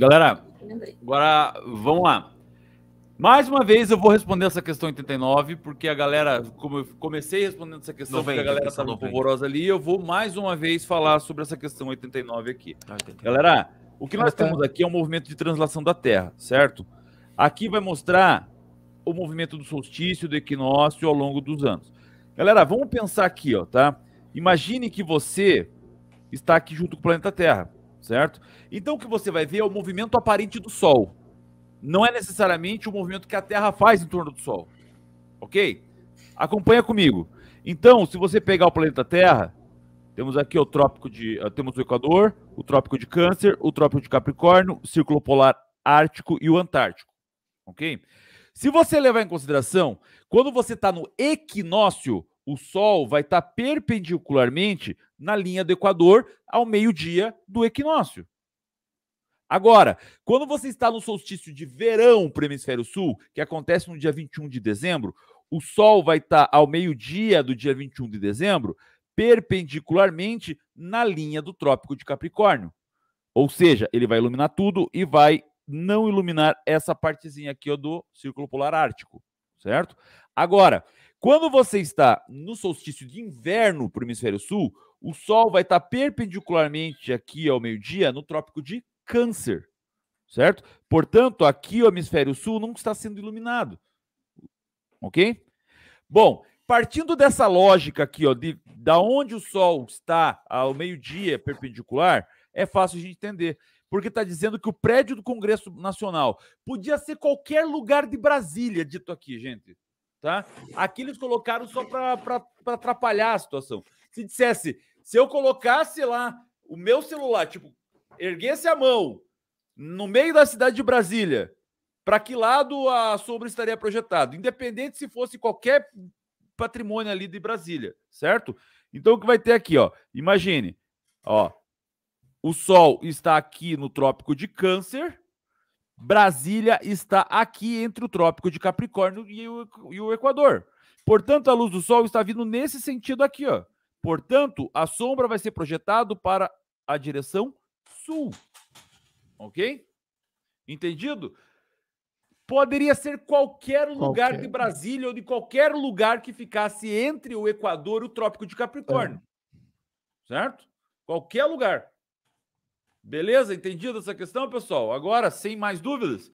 Galera, agora vamos lá. Mais uma vez eu vou responder essa questão 89, porque a galera, como eu comecei respondendo essa questão, 90, porque a galera estava pavorosa ali, eu vou mais uma vez falar sobre essa questão 89 aqui. Ah, galera, o que nós tá- temos aqui é um movimento de translação da Terra, certo? Aqui vai mostrar o movimento do solstício, do equinócio ao longo dos anos. Galera, vamos pensar aqui, ó, tá? Imagine que você está aqui junto com o planeta Terra certo? Então o que você vai ver é o movimento aparente do Sol. Não é necessariamente o movimento que a Terra faz em torno do Sol. Ok? Acompanha comigo. Então, se você pegar o planeta Terra, temos aqui o trópico de. Ah, temos o Equador, o trópico de Câncer, o trópico de Capricórnio, o Círculo Polar Ártico e o Antártico. Ok? Se você levar em consideração, quando você está no equinócio, o Sol vai estar tá perpendicularmente na linha do Equador ao meio-dia do equinócio. Agora, quando você está no solstício de verão para o hemisfério sul, que acontece no dia 21 de dezembro, o Sol vai estar tá ao meio-dia do dia 21 de dezembro, perpendicularmente na linha do Trópico de Capricórnio. Ou seja, ele vai iluminar tudo e vai não iluminar essa partezinha aqui do Círculo Polar Ártico certo? Agora, quando você está no solstício de inverno para o hemisfério sul, o Sol vai estar tá perpendicularmente aqui ao meio-dia no Trópico de Câncer, certo? Portanto, aqui o hemisfério sul não está sendo iluminado, ok? Bom, partindo dessa lógica aqui, ó, de da onde o Sol está ao meio-dia perpendicular, é fácil de entender porque está dizendo que o prédio do Congresso Nacional podia ser qualquer lugar de Brasília, dito aqui, gente. Tá? Aqui eles colocaram só para atrapalhar a situação. Se dissesse, se eu colocasse lá o meu celular, tipo, erguesse a mão no meio da cidade de Brasília, para que lado a sombra estaria projetado? Independente se fosse qualquer patrimônio ali de Brasília, certo? Então o que vai ter aqui, ó? Imagine, ó, o Sol está aqui no Trópico de Câncer. Brasília está aqui entre o Trópico de Capricórnio e o, e o Equador. Portanto, a luz do Sol está vindo nesse sentido aqui, ó. Portanto, a sombra vai ser projetada para a direção sul. Ok? Entendido? Poderia ser qualquer lugar qualquer. de Brasília ou de qualquer lugar que ficasse entre o Equador e o Trópico de Capricórnio. É. Certo? Qualquer lugar. Beleza? Entendido essa questão, pessoal? Agora, sem mais dúvidas,